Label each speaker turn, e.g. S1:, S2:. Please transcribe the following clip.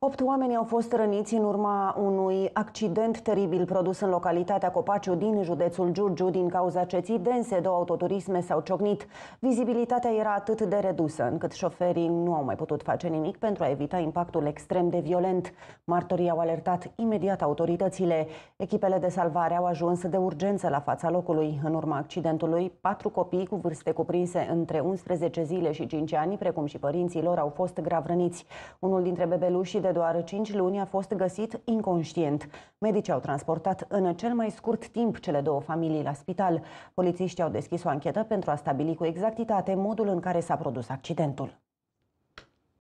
S1: Opt oameni au fost răniți în urma unui accident teribil produs în localitatea Copaciu din județul Giurgiu din cauza ceții dense, două autoturisme s-au ciocnit. Vizibilitatea era atât de redusă încât șoferii nu au mai putut face nimic pentru a evita impactul extrem de violent. Martorii au alertat imediat autoritățile. Echipele de salvare au ajuns de urgență la fața locului. În urma accidentului, patru copii cu vârste cuprinse între 11 zile și 5 ani, precum și părinții lor, au fost grav răniți. Unul dintre bebeluși. de de doar 5 luni a fost găsit inconștient. Medicii au transportat în cel mai scurt timp cele două familii la spital. Polițiștii au deschis o anchetă pentru a stabili cu exactitate modul în care s-a produs accidentul.